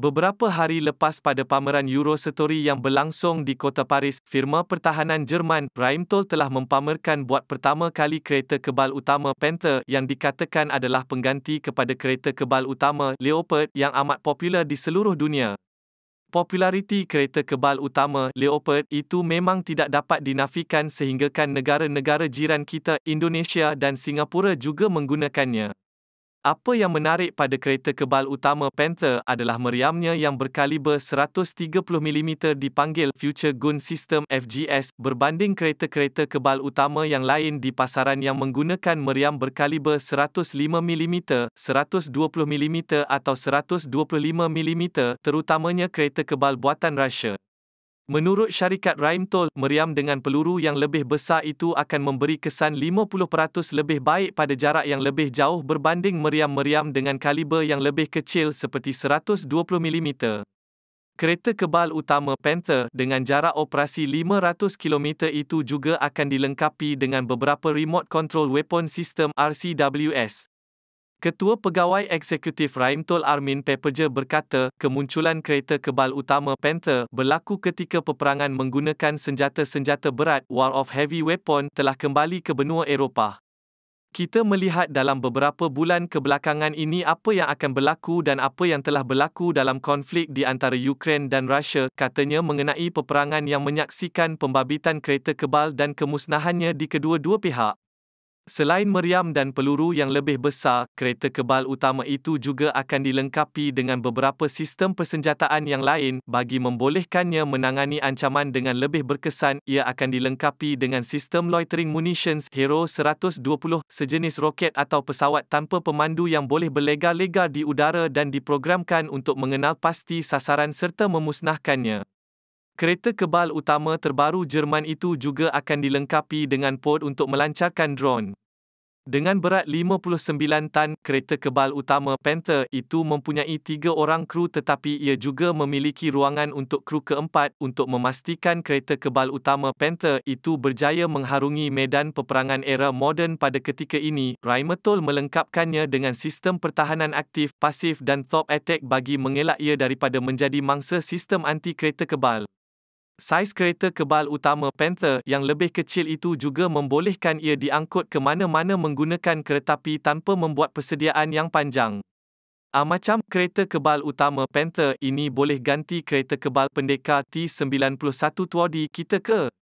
Beberapa hari lepas pada pameran Eurostory yang berlangsung di kota Paris, firma pertahanan Jerman Rheintal telah mempamerkan buat pertama kali kereta kebal utama Panther yang dikatakan adalah pengganti kepada kereta kebal utama Leopard yang amat popular di seluruh dunia. Populariti kereta kebal utama Leopard itu memang tidak dapat dinafikan sehinggakan negara-negara jiran kita Indonesia dan Singapura juga menggunakannya. Apa yang menarik pada kereta kebal utama Panther adalah meriamnya yang berkaliber 130mm dipanggil Future Gun System FGS berbanding kereta-kereta kebal utama yang lain di pasaran yang menggunakan meriam berkaliber 105mm, 120mm atau 125mm terutamanya kereta kebal buatan Rusia. Menurut syarikat Rheintol, meriam dengan peluru yang lebih besar itu akan memberi kesan 50% lebih baik pada jarak yang lebih jauh berbanding meriam-meriam dengan kaliber yang lebih kecil seperti 120mm. Kereta kebal utama Panther dengan jarak operasi 500km itu juga akan dilengkapi dengan beberapa remote control weapon system RCWS. Ketua Pegawai Eksekutif Raimtul Armin Pepperja berkata, kemunculan kereta kebal utama Panther berlaku ketika peperangan menggunakan senjata-senjata berat War of Heavy Weapon telah kembali ke benua Eropah. Kita melihat dalam beberapa bulan kebelakangan ini apa yang akan berlaku dan apa yang telah berlaku dalam konflik di antara Ukraine dan Rusia katanya mengenai peperangan yang menyaksikan pembabitan kereta kebal dan kemusnahannya di kedua-dua pihak. Selain meriam dan peluru yang lebih besar, kereta kebal utama itu juga akan dilengkapi dengan beberapa sistem persenjataan yang lain bagi membolehkannya menangani ancaman dengan lebih berkesan. Ia akan dilengkapi dengan sistem loitering munitions Hero 120, sejenis roket atau pesawat tanpa pemandu yang boleh berlegar-legar di udara dan diprogramkan untuk mengenal pasti sasaran serta memusnahkannya. Kereta kebal utama terbaru Jerman itu juga akan dilengkapi dengan pod untuk melancarkan drone. Dengan berat 59 tan, kereta kebal utama Panther itu mempunyai tiga orang kru tetapi ia juga memiliki ruangan untuk kru keempat untuk memastikan kereta kebal utama Panther itu berjaya mengharungi medan peperangan era moden pada ketika ini. Rheinmetall melengkapkannya dengan sistem pertahanan aktif, pasif dan top attack bagi mengelak ia daripada menjadi mangsa sistem anti kereta kebal. Saiz kereta kebal utama Panther yang lebih kecil itu juga membolehkan ia diangkut ke mana-mana menggunakan kereta api tanpa membuat persediaan yang panjang. Ah, macam kereta kebal utama Panther ini boleh ganti kereta kebal pendekar T-91 Tuodi kita ke?